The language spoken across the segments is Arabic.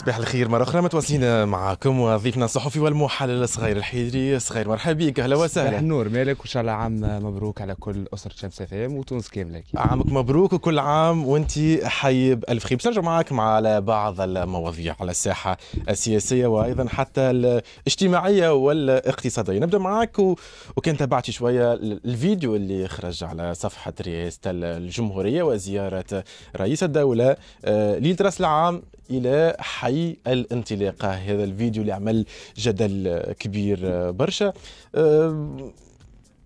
صباح الخير مرة أخرى متواصلين معكم وضيفنا الصحفي والمحلل الصغير الحيدري صغير مرحبا بك أهلا وسهلا صباح النور مالك وإن شاء الله عام مبروك على كل أسرة شمس اف ام وتونس كاملة عامك مبروك وكل عام وأنت حي بألف خير باش نرجع معاك مع على بعض المواضيع على الساحة السياسية وأيضا حتى الاجتماعية والاقتصادية نبدأ معاك و... وكان تابعت شوية الفيديو اللي خرج على صفحة رئاسة الجمهورية وزيارة رئيس الدولة آه، ليلة رأس العام إلى حي وعي الانطلاقه هذا الفيديو اللي عمل جدل كبير آه، برشا آه،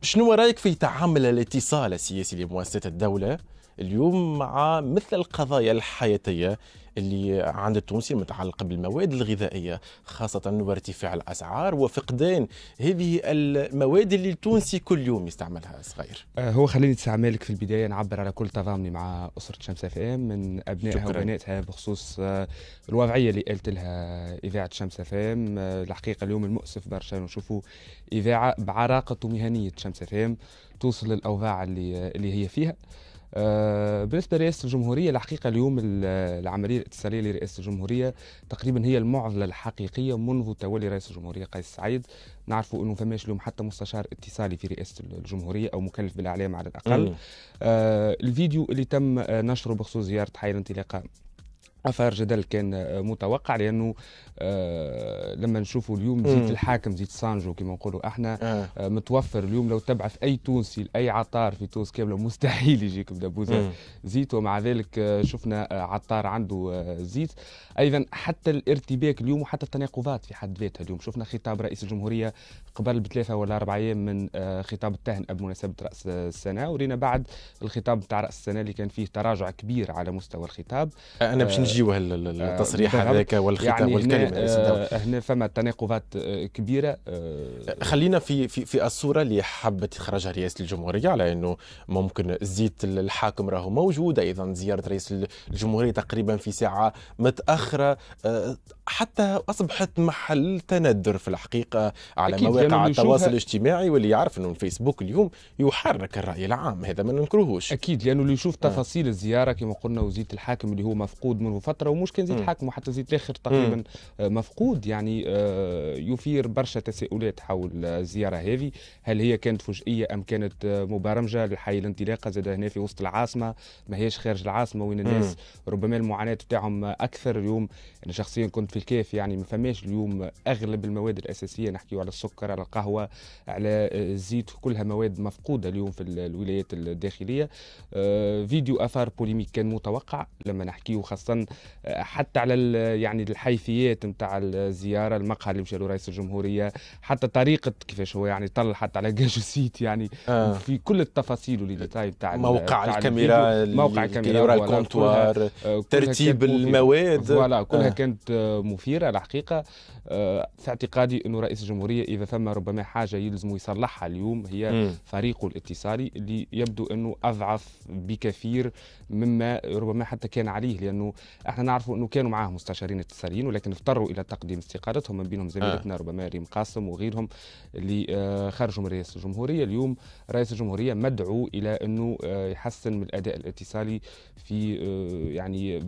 شنو رايك في تعامل الاتصال السياسي لمؤسسه الدوله اليوم مع مثل القضايا الحياتية اللي عند التونسي المتعلقة بالمواد الغذائية خاصة وارتفاع الأسعار وفقدان هذه المواد اللي التونسي كل يوم يستعملها صغير آه، هو خليني نستعملك في البداية نعبر على كل تضامني مع أسرة شمس اف ام من أبنائها وبناتها بخصوص آه، الوضعية اللي قالت لها إذاعة شمس اف ام آه، الحقيقة اليوم المؤسف برشا نشوفوا إذاعة بعراقة ومهنية شمس اف ام توصل للأوضاع اللي, اللي هي فيها آه، بالنسبه لرئاسه الجمهوريه الحقيقه اليوم العمليه الاتصاليه لرئاسه الجمهوريه تقريبا هي المعضله الحقيقيه منذ تولي رئيس الجمهوريه قيس سعيد نعرفوا انه فماش اليوم حتى مستشار اتصالي في رئاسه الجمهوريه او مكلف بالاعلام على الاقل آه الفيديو اللي تم آه، نشره بخصوص زياره حي الانطلاقه اثار جدل كان آه، متوقع لانه آه لما نشوفوا اليوم زيت الحاكم زيت سانجو كما نقولوا احنا آه. آه. متوفر اليوم لو تبعث اي تونسي لاي عطار في تونس كامله مستحيل يجيك بدبوزه زيت ومع ذلك آه، شفنا عطار عنده زيت ايضا حتى الارتباك اليوم وحتى التناقضات في حد ذاتها اليوم شفنا خطاب رئيس الجمهوريه قبل بثلاثه ولا اربع ايام من خطاب التهنئه بمناسبه راس السنه ورينا بعد الخطاب تاع راس السنه اللي كان فيه تراجع كبير على مستوى الخطاب انا باش يجيو التصريح هذاك والختام يعني والكلمه هنا, آه، هنا فما تناقضات كبيره آه. خلينا في في في الصوره اللي حبت تخرجها رئاسه الجمهوريه على انه ممكن زيت الحاكم راهو موجود ايضا زياره رئيس الجمهوريه تقريبا في ساعه متاخره آه، حتى اصبحت محل تندر في الحقيقه على مواقع التواصل الاجتماعي واللي يعرف انه الفيسبوك اليوم يحرك الراي العام هذا ما ننكرهوش اكيد لانه اللي يشوف آه. تفاصيل الزياره كما قلنا وزيت الحاكم اللي هو مفقود منه فتره ومش كان زيت الحاكم وحتى زيت الاخر تقريبا م. آه، مفقود يعني آه، يثير برشا تساؤلات حول الزياره هذه هل هي كانت فجائيه ام كانت مبرمجه لحي الانطلاقه زاد هنا في وسط العاصمه ما هيش خارج العاصمه وين الناس م. ربما المعاناه بتاعهم اكثر اليوم انا شخصيا كنت في الكاف يعني ما فماش اليوم اغلب المواد الاساسيه نحكيو على السكر على القهوه على الزيت كلها مواد مفقوده اليوم في الولايات الداخليه آه، فيديو اثار بوليميك كان متوقع لما نحكيو خاصه آه، حتى على يعني الحيثيات نتاع الزياره المقهى اللي مشى رئيس الجمهوريه حتى طريقه كيفاش هو يعني طل حتى على جاسوسيت يعني آه. في كل التفاصيل والديتاي تاع موقع الكاميرا موقع الكاميرا الكونتوار آه، ترتيب المواد فوالا كلها كانت مثيره الحقيقه آه، في اعتقادي انه رئيس الجمهوريه اذا ثم ربما حاجه يلزم يصلحها اليوم هي م. فريقه الاتصالي اللي يبدو انه اضعف بكثير مما ربما حتى كان عليه لانه احنا نعرف انه كانوا معاه مستشارين اتصاليين ولكن اضطروا الى تقديم استقالتهم من بينهم زميلتنا آه. ربما ريم قاسم وغيرهم اللي آه، خرجوا من رئيس الجمهوريه اليوم رئيس الجمهوريه مدعو الى انه آه، يحسن من الاداء الاتصالي في يعني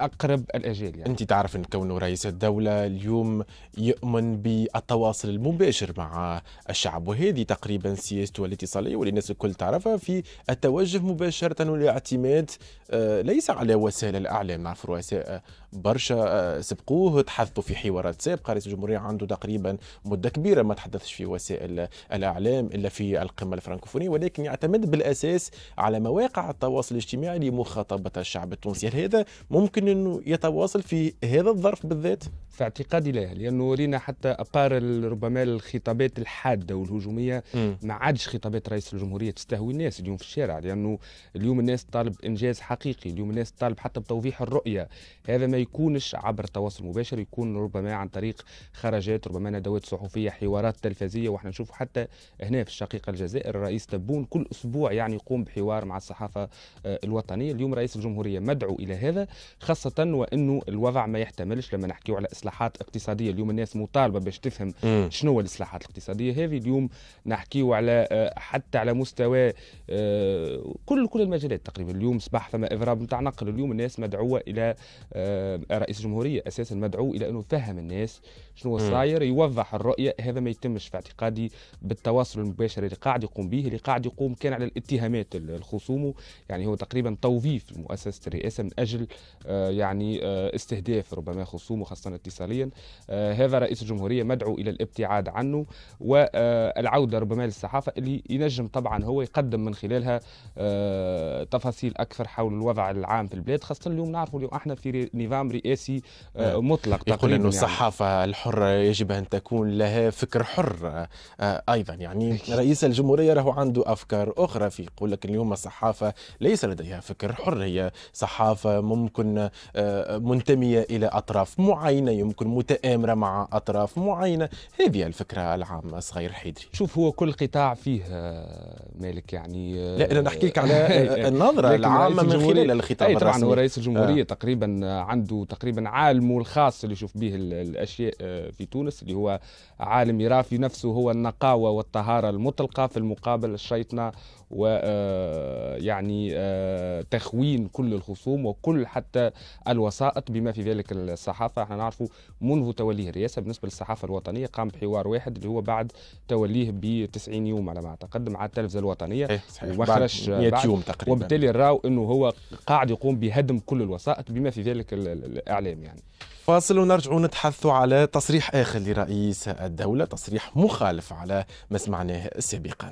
باقرب الأجيال يعني انت تعرف ان كون أنه رئيس الدولة اليوم يؤمن بالتواصل المباشر مع الشعب وهذه تقريبا سياسته الاتصالية واللي الناس الكل تعرفها في التوجه مباشرة والاعتماد آه، ليس على وسائل الأعلام نعرف رؤساء برشا آه، سبقوه تحدثوا في حوارات سابقه رئيس الجمهوريه عنده تقريبا مده كبيره ما تحدثش في وسائل الاعلام الا في القمه الفرنكوفونيه ولكن يعتمد بالاساس على مواقع التواصل الاجتماعي لمخاطبه الشعب التونسي هل هذا ممكن انه يتواصل في هذا الظرف بالذات في اعتقادي لا لانه رينا حتى ابار ربما الخطابات الحاده والهجوميه ما عادش خطابات رئيس الجمهوريه تستهوي الناس اليوم في الشارع لانه اليوم الناس طالب انجاز حقيقي اليوم الناس طالب حتى بتوضيح الرؤيه هذا ما يكونش عبر التواصل المباشر يكون ربما عن طريق خرجات ربما ندوات صحفيه حوارات تلفزيه واحنا نشوف حتى هنا في الشقيقه الجزائر الرئيس تبون كل اسبوع يعني يقوم بحوار مع الصحافه آه، الوطنيه اليوم رئيس الجمهوريه مدعو الى هذا خاصه وانه الوضع ما يحتملش لما نحكيو على اصلاحات اقتصاديه اليوم الناس مطالبه باش تفهم شنو الاصلاحات الاقتصاديه هذه اليوم نحكيو على آه، حتى على مستوى آه، كل كل المجالات تقريبا اليوم صباح ثم اضراب نتاع نقل اليوم الناس مدعوه الى رئيس الجمهوريه اساسا مدعو الى انه يفهم الناس شنو صاير يوضح الرؤيه هذا ما يتمش في اعتقادي بالتواصل المباشر اللي قاعد يقوم به اللي قاعد يقوم كان على الاتهامات الخصوم يعني هو تقريبا توظيف مؤسسه الرئاسه من اجل آه، يعني آه، استهداف ربما خصومه خاصه اتصاليا آه، هذا رئيس الجمهوريه مدعو الى الابتعاد عنه والعوده ربما للصحافه اللي ينجم طبعا هو يقدم من خلالها تفاصيل اكثر حول الوضع العام في البلاد خاصه اليوم نعرفوا اليوم احنا في نظام نظام رئاسي آه، نعم. مطلق يقول انه يعني. الصحافه الحره يجب ان تكون لها فكر حر آه، آه، ايضا يعني رئيس الجمهوريه راهو عنده افكار اخرى في يقول لك اليوم الصحافه ليس لديها فكر حر هي صحافه ممكن منتميه الى اطراف معينه يمكن متآمره مع اطراف معينه هذه الفكره العامه صغير حيدري شوف هو كل قطاع فيه مالك يعني لا انا نحكي لك على النظره العامه من خلال الخطاب الرسمي طبعا هو رئيس الجمهوريه تقريبا عنده عنده تقريبا عالمه الخاص اللي يشوف به الاشياء آه، في تونس اللي هو عالم يرافي نفسه هو النقاوه والطهاره المطلقه في المقابل الشيطنه و آه، يعني آه، تخوين كل الخصوم وكل حتى الوسائط بما في ذلك الصحافه احنا نعرفوا منذ توليه الرئاسه بالنسبه للصحافه الوطنيه قام بحوار واحد اللي هو بعد توليه ب 90 يوم على ما اعتقد مع التلفزه الوطنيه إيه صحيح. يوم تقريبا وبالتالي راوا انه هو قاعد يقوم بهدم كل الوسائط بما في ذلك الاعلام يعني فاصل ونرجع نتحدثوا على تصريح اخر لرئيس الدوله تصريح مخالف على ما سمعناه سابقا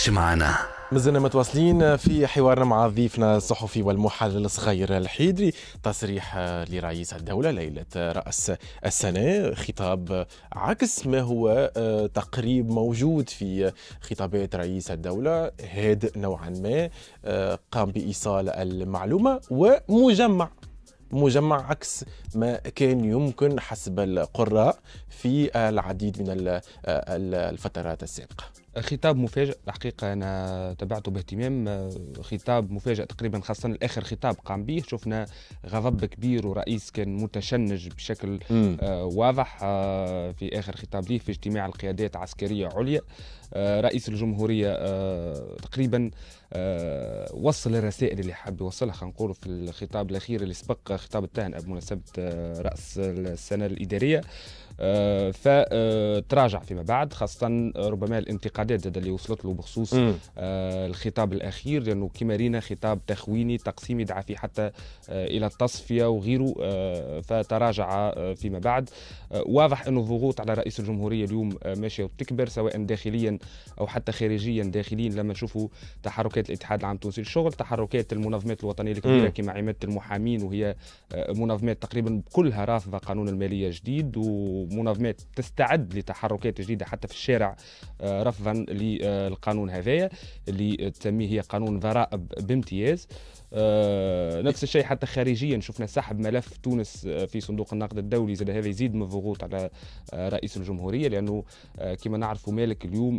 تبقش معنا مازلنا متواصلين في حوارنا مع ضيفنا الصحفي والمحلل صغير الحيدري تصريح لرئيس الدولة ليلة رأس السنة خطاب عكس ما هو آه، تقريب موجود في خطابات رئيس الدولة هادئ نوعا ما آه، قام بإيصال المعلومة ومجمع مجمع عكس ما كان يمكن حسب القراء في العديد من آه، الفترات السابقه خطاب مفاجئ الحقيقه انا تبعته باهتمام آه، خطاب مفاجئ تقريبا خاصه اخر خطاب قام به شفنا غضب كبير ورئيس كان متشنج بشكل م. آه واضح آه في اخر خطاب ليه في اجتماع القيادات العسكريه عليا آه رئيس الجمهوريه آه تقريبا آه وصل الرسائل اللي حب يوصلها خلينا نقولوا في الخطاب الاخير اللي سبق خطاب التهنئه بمناسبه آه راس السنه الاداريه آه آه، فتراجع فيما بعد خاصة ربما الانتقادات اللي وصلت له بخصوص آه، الخطاب الأخير لأنه كما رينا خطاب تخويني تقسيمي دعا فيه حتى آه، إلى التصفية وغيره فتراجع فيما بعد واضح أنه الضغوط على رئيس الجمهورية اليوم ماشية وتكبر سواء داخليا أو حتى خارجيا داخليا لما نشوفوا تحركات الاتحاد العام التونسي للشغل تحركات المنظمات الوطنية الكبيرة كما عمادة المحامين وهي منظمات تقريبا كلها رافضة قانون المالية الجديد و منظمات تستعد لتحركات جديده حتى في الشارع آه، رفضا للقانون هذايا اللي تسميه هي قانون ضرائب بامتياز آه نفس الشيء حتى خارجيا شفنا سحب ملف تونس آه، في صندوق النقد الدولي زاد هذا يزيد من الضغوط على آه، رئيس الجمهوريه لانه كما نعرفوا مالك اليوم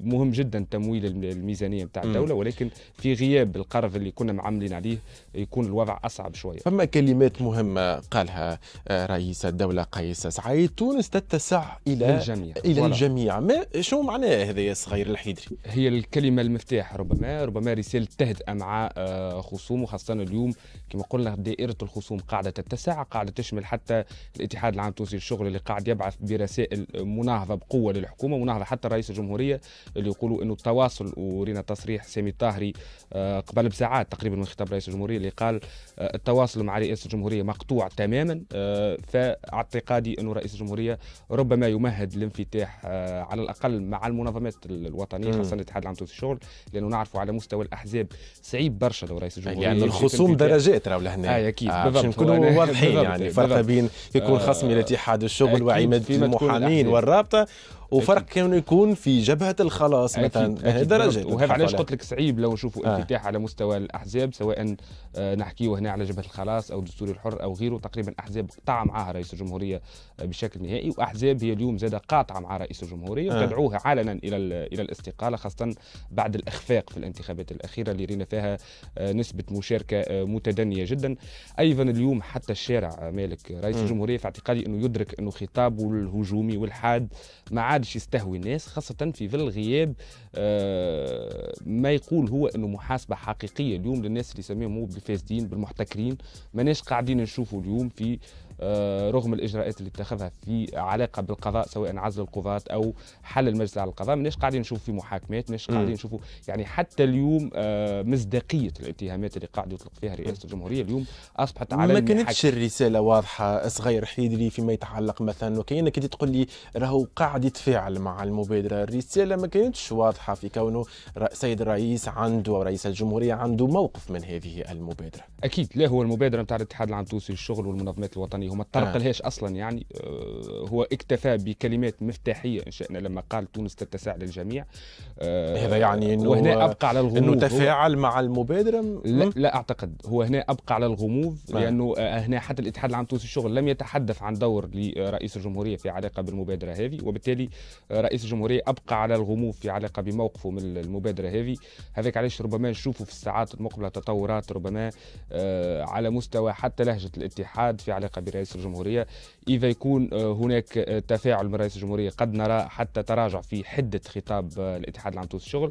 مهم جدا تمويل الميزانيه نتاع الدوله ولكن في غياب القرض اللي كنا معاملين عليه يكون الوضع اصعب شويه. فما كلمات مهمه قالها رئيس الدوله قيس سعيد اي تونس تتسع الى الجميع الى ولا. الجميع ما شو معناه هذا يا صغير الحيدري هي الكلمه المفتاح ربما ربما رساله تهدئه مع آه، خصوم وخاصه اليوم كما قلنا دائره الخصوم قاعده تتسع قاعده تشمل حتى الاتحاد العام التونسي للشغل اللي قاعد يبعث برسائل مناهضه بقوه للحكومه مناهضه حتى رئيس الجمهوريه اللي يقولوا انه التواصل ورينا تصريح سامي الطاهري آه، قبل بساعات تقريبا من خطاب رئيس الجمهوريه اللي قال آه، التواصل مع رئيس الجمهوريه مقطوع تماما فاعتقادي انه رئيس الجمهوريه ربما يمهد الانفتاح آه، على الاقل مع المنظمات الوطنيه خاصه الاتحاد العام التونسي للشغل لانه نعرفوا على مستوى الاحزاب صعيب برشا لو رئيس الجمهوريه يعني الخصوم درجات راهو لهنا آه اكيد آه باش نكونوا يعني واضحين يعني فرق بين يكون خصم آه، الاتحاد الشغل وعماد المحامين والرابطه وفرق كان يكون في جبهه الخلاص مثلا لهالدرجه وهذا علاش قلت لك صعيب لو نشوفوا آه. انفتاح على مستوى الاحزاب سواء آه، نحكيو هنا على جبهه الخلاص او الدستور الحر او غيره تقريبا احزاب قطع معها رئيس الجمهوريه آه، بشكل نهائي واحزاب هي اليوم زاد قاطعه مع رئيس الجمهوريه آه. وتدعوها علنا الى الى الاستقاله خاصه بعد الاخفاق في الانتخابات الاخيره اللي رينا فيها آه، نسبه مشاركه متدنيه جدا ايضا اليوم حتى الشارع مالك رئيس الجمهوريه في اعتقادي انه يدرك انه خطابه الهجومي والحاد مع عادش يستهوي الناس خاصة في ظل غياب آه، ما يقول هو أنه محاسبة حقيقية اليوم للناس اللي يسميهم هو بالفاسدين بالمحتكرين ماناش قاعدين نشوفوا اليوم في آه، رغم الاجراءات اللي اتخذها في علاقه بالقضاء سواء عزل القضاة او حل المجلس على القضاء مناش قاعدين نشوف في محاكمات مناش قاعدين نشوفوا يعني حتى اليوم آه، مصداقيه الاتهامات اللي قاعد يطلق فيها رئاسه الجمهوريه اليوم اصبحت على ما كانتش الرساله واضحه صغير حيدري فيما يتعلق مثلا وكانك تقول لي راهو قاعد يتفاعل مع المبادره الرساله ما كانتش واضحه في كونه سيد الرئيس عنده او رئيس الجمهوريه عنده موقف من هذه المبادره اكيد لا هو المبادره نتاع الاتحاد العام التونسي للشغل والمنظمات الوطنيه يعني هو ما آه. لهاش اصلا يعني آه، هو اكتفى بكلمات مفتاحيه ان شئنا لما قال تونس تتسع للجميع آه، هذا يعني انه وهنا ابقى على الغموض انه تفاعل مع المبادره لا, لا اعتقد هو هنا ابقى على الغموض لانه آه، هنا حتى الاتحاد العام التونسي للشغل لم يتحدث عن دور لرئيس الجمهوريه في علاقه بالمبادره هذه وبالتالي رئيس الجمهوريه ابقى على الغموض في علاقه بموقفه من المبادره هذه هذاك علاش ربما نشوفوا في الساعات المقبله تطورات ربما على مستوى حتى لهجه الاتحاد في علاقه رئيس الجمهورية إذا يكون آه، هناك آه، تفاعل من رئيس الجمهورية قد نرى حتى تراجع في حدة خطاب آه، الاتحاد العام للشغل الشغل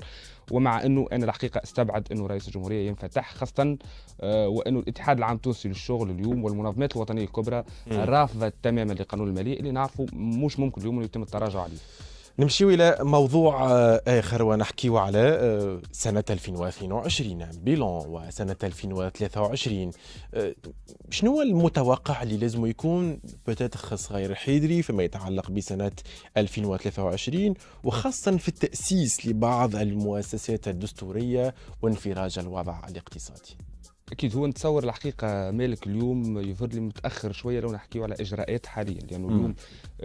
ومع أنه أنا الحقيقة استبعد أنه رئيس الجمهورية ينفتح خاصة وأنه الاتحاد العام التونسي للشغل اليوم والمنظمات الوطنية الكبرى رافضة تماما لقانون المالية اللي نعرفه مش ممكن اليوم يتم التراجع عليه نمشيو الى موضوع آه، اخر ونحكيو على آه، سنه 2022 بيلون وسنه 2023 آه، شنو المتوقع اللي لازم يكون بتاتخ صغير حيدري فيما يتعلق بسنه 2023 وخاصه في التاسيس لبعض المؤسسات الدستوريه وانفراج الوضع الاقتصادي اكيد هو نتصور الحقيقه مالك اليوم يظهر لي متاخر شويه لو نحكيو على اجراءات حاليا لانه يعني اليوم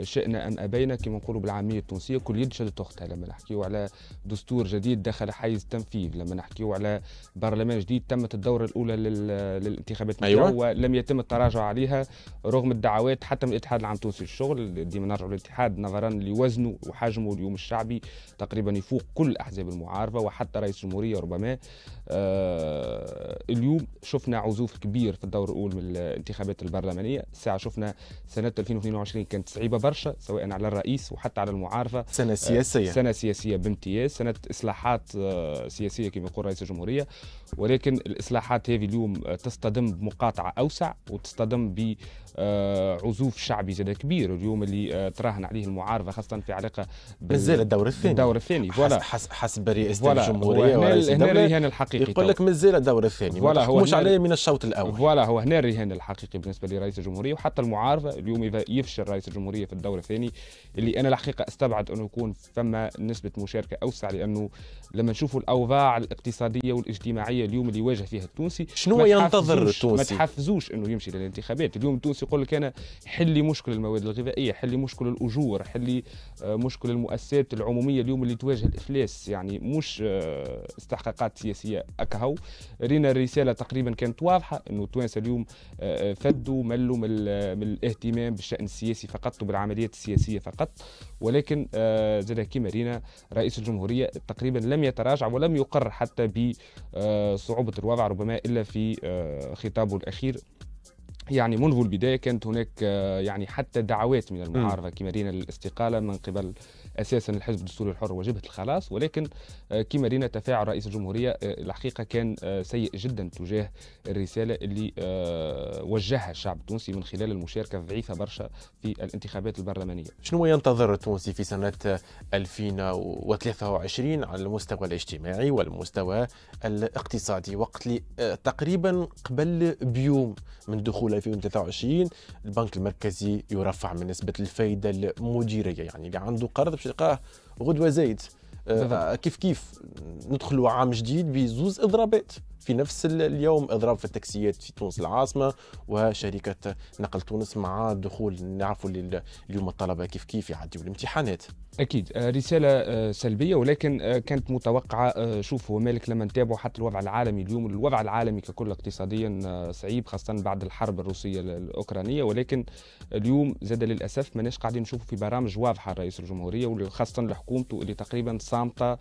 شئنا ام ابينا كما نقولوا بالعاميه التونسيه كل يد شدت اختها لما نحكيو على دستور جديد دخل حيز التنفيذ لما نحكيو على برلمان جديد تمت الدوره الاولى للانتخابات أيوة. ولم يتم التراجع عليها رغم الدعوات حتى من الاتحاد العام التونسي للشغل ديما نرجعوا للاتحاد نظرا لوزنه وحجمه اليوم الشعبي تقريبا يفوق كل احزاب المعارضه وحتى رئيس الجمهوريه ربما آه اليوم شفنا عزوف كبير في الدور الاول من الانتخابات البرلمانيه الساعه شفنا سنه 2022 كانت صعيبه برشا سواء على الرئيس وحتى على المعارفه سنه آه، سياسيه سنه سياسيه بامتياز سنه اصلاحات آه، سياسيه كما يقول رئيس الجمهوريه ولكن الاصلاحات هذه اليوم آه، تصطدم بمقاطعه اوسع وتصطدم ب عزوف شعبي زاد كبير اليوم اللي تراهن عليه المعارفه خاصه في علاقه مازال الدور الثاني الدور الثاني حسب رئاسه الجمهوريه هنا الرهان الحقيقي يقول لك مازال الدور الثاني ولا هو مش عليه من الشوط الاول فوالا هو هنا الرهان الحقيقي بالنسبه لرئيس الجمهوريه وحتى المعارضه اليوم اذا يفشل رئيس الجمهوريه في الدور الثاني اللي انا الحقيقه استبعد انه يكون فما نسبه مشاركه اوسع لانه لما نشوفوا الاوضاع الاقتصاديه والاجتماعيه اليوم اللي يواجه فيها التونسي شنو ينتظر التونسي ما تحفزوش انه يمشي للانتخابات اليوم التونسي يقول لك انا حلي مشكل المواد الغذائيه حلي مشكل الاجور حلي آه، مشكل المؤسسات العموميه اليوم اللي تواجه الافلاس يعني مش آه، استحقاقات سياسيه اكهو رينا الرساله تقريبا كانت واضحه انه التوانسه اليوم آه، آه، فدوا ملوا آه، من الاهتمام بالشان السياسي فقط وبالعمليات السياسيه فقط ولكن زاد كيما رينا رئيس الجمهوريه تقريبا لم يتراجع ولم يقر حتى بصعوبه الوضع ربما الا في خطابه الاخير يعني منذ البدايه كانت هناك يعني حتى دعوات من المعارضه كيما رينا للاستقاله من قبل اساسا الحزب الدستوري الحر وجبهه الخلاص ولكن آه، كما رينا تفاعل رئيس الجمهوريه آه، الحقيقه كان آه، سيء جدا تجاه الرساله اللي وجهها الشعب التونسي من خلال المشاركه الضعيفه برشا في الانتخابات البرلمانيه. شنو ينتظر التونسي في سنه 2023 على المستوى الاجتماعي والمستوى الاقتصادي وقت تقريبا قبل بيوم من دخول 2023 البنك المركزي يرفع من نسبه الفائده المديريه يعني اللي عنده قرض باش تلقاه غدوه زايد آه، كيف كيف ندخلوا عام جديد بزوز اضرابات في نفس اليوم اضراب في التاكسيات في تونس العاصمه وشركه نقل تونس مع دخول نعرفوا اليوم الطلبه كيف كيف يعديوا الامتحانات اكيد آه، رساله آه، سلبيه ولكن آه، كانت متوقعه شوفوا مالك لما نتابعوا حتى الوضع العالمي اليوم الوضع العالمي ككل اقتصاديا صعيب خاصه بعد الحرب الروسيه الاوكرانيه ولكن اليوم زاد للاسف ماناش قاعدين نشوفوا في برامج واضحه رئيس الجمهوريه وخاصه لحكومته اللي تقريبا صامته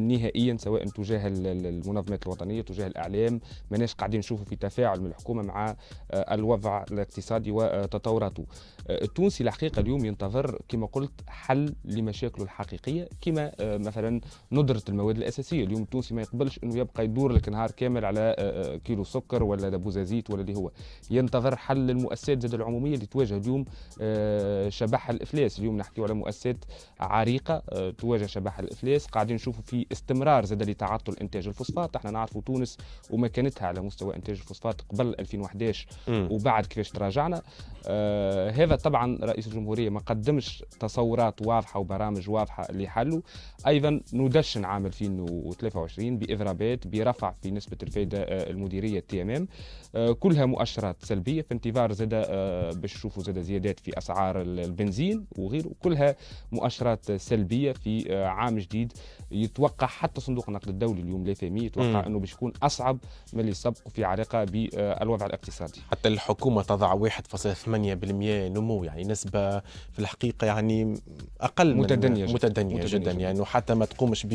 نهائيا سواء تجاه المنظمات الوطنيه تجاه الاعلام ماناش قاعدين نشوفوا في تفاعل من الحكومه مع آه، الوضع الاقتصادي وتطوراته آه، التونسي الحقيقه اليوم ينتظر كما قلت حل لمشاكله الحقيقيه كما آه، مثلا ندره المواد الاساسيه اليوم التونسي ما يقبلش انه يبقى يدور لك نهار كامل على كيلو سكر ولا دبوزه زيت ولا اللي هو ينتظر حل للمؤسسات زاد العموميه اللي تواجه اليوم شبح الافلاس اليوم نحكي على مؤسسات عريقه تواجه شبح الافلاس قاعدين نشوفوا في استمرار زاد لتعطل انتاج الفوسفات احنا نعرفوا تونس ومكانتها على مستوى انتاج الفوسفات قبل 2011 م. وبعد كيفاش تراجعنا آه هذا طبعا رئيس الجمهوريه ما قدمش تصورات واضحه وبرامج واضحه لحله ايضا ندشن عام 2023 باضرابات برفع في نسبه الفائده آه، المديريه تي ام ام آه كلها مؤشرات سلبيه في انتظار زاد آه باش نشوفوا زاد زيادات في اسعار البنزين وغيره كلها مؤشرات سلبيه في آه، عام جديد يتوقع حتى صندوق النقد الدولي اليوم 300 يتوقع انه باش يكون اصعب من اللي سبق في علاقه بالوضع الاقتصادي حتى الحكومه تضع 1.8 8% نمو يعني نسبة في الحقيقة يعني أقل متدنية جدا. متدنية, متدنية جدا, جدا. يعني وحتى ما تقومش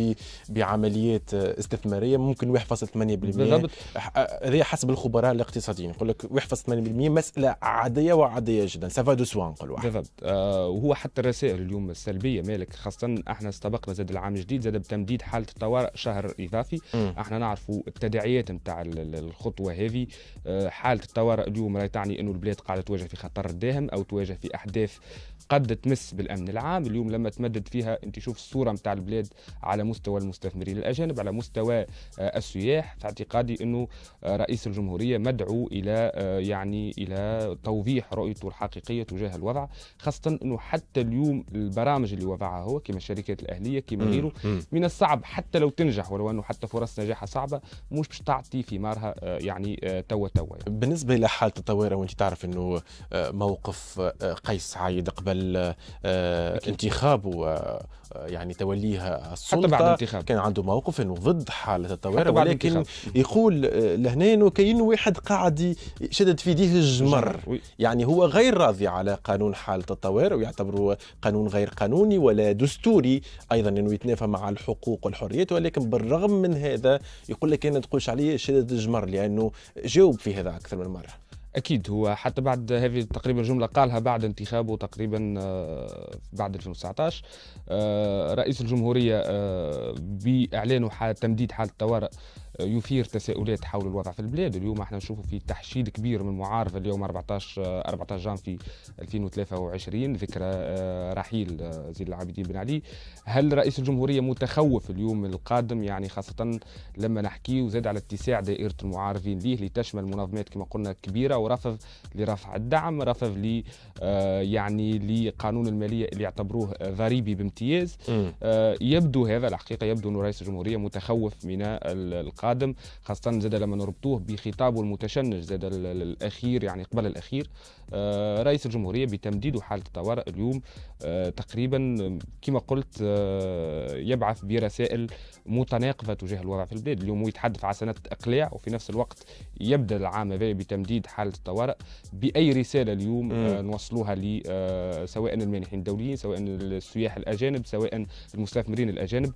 بعمليات استثمارية ممكن 1.8% هذه حسب الخبراء الاقتصاديين يقول لك 1.8% مسألة عادية وعادية جدا سافا دو سوا واحد بالضبط آه وهو حتى الرسائل اليوم السلبية مالك خاصة احنا استبقنا زاد العام الجديد زاد بتمديد حالة الطوارئ شهر إضافي م. احنا نعرفوا التداعيات نتاع الخطوة هذه آه حالة الطوارئ اليوم راهي تعني انه البلاد قاعدة تواجه في خطر الداهم او تواجه في احداث قد تمس بالامن العام اليوم لما تمدد فيها انت شوف الصوره نتاع البلاد على مستوى المستثمرين الاجانب على مستوى آه، السياح في اعتقادي انه آه، رئيس الجمهوريه مدعو الى آه، يعني الى توضيح رؤيته الحقيقيه تجاه الوضع خاصه انه حتى اليوم البرامج اللي وضعها هو كما الشركات الاهليه كما غيره من الصعب حتى لو تنجح ولو انه حتى فرص نجاحها صعبه مش باش تعطي ثمارها يعني توا توا يعني. بالنسبه الى حاله الطوارئ وانت تعرف انه موقف آه، قيس عايد قبل آه، انتخابه آه، يعني توليها السلطه حتى بعد الانتخاب كان عنده موقف انه ضد حاله الطوارئ ولكن الانتخاب. يقول لهنا كاين واحد قاعد شدد في ديه الجمر يعني هو غير راضي على قانون حاله الطوارئ ويعتبره قانون غير قانوني ولا دستوري ايضا انه يتنافى مع الحقوق والحريات ولكن بالرغم من هذا يقول لك انا تقولش عليه شدد الجمر لانه جاوب في هذا اكثر من مره اكيد هو حتى بعد هذه تقريبا جمله قالها بعد انتخابه تقريبا آه، بعد 2019 آه، رئيس الجمهوريه آه، باعلانه تمديد حاله الطوارئ يثير تساؤلات حول الوضع في البلاد اليوم احنا نشوفوا في تحشيد كبير من المعارضه اليوم 14 14 جانفي 2023 ذكرى آه، رحيل آه، زين العابدين بن علي هل رئيس الجمهوريه متخوف اليوم القادم يعني خاصه لما نحكي وزاد على اتساع دائره المعارضين ليه لتشمل منظمات كما قلنا كبيره ورفض لرفع الدعم رفض ل آه، يعني لقانون الماليه اللي يعتبروه ضريبي بامتياز يبدو هذا الحقيقه يبدو أن رئيس الجمهوريه متخوف من القادم القادم خاصة زاد لما نربطوه بخطابه المتشنج زاد الأخير يعني قبل الأخير آه، رئيس الجمهورية بتمديد حالة الطوارئ اليوم آه، تقريبا آه، كما قلت يبعث برسائل متناقضة تجاه الوضع في البلاد اليوم يتحدث عن سنة إقلاع وفي نفس الوقت يبدأ العام هذا بتمديد حالة الطوارئ بأي رسالة اليوم نوصلوها لي سواء المانحين الدوليين سواء السياح الأجانب سواء المستثمرين الأجانب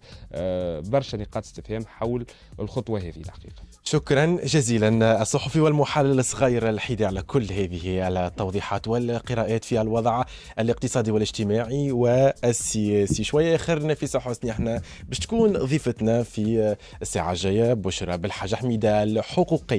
برشا نقاط استفهام حول الخطوة وهذه الحقيقه شكرا جزيلا الصحفي والمحلل الصغير الحيدي على كل هذه التوضيحات والقراءات في الوضع الاقتصادي والاجتماعي والسياسي شويه خير نفيسه حسني احنا باش تكون ضيفتنا في الساعه الجايه بشرة بالحاجه حميده الحقوقيه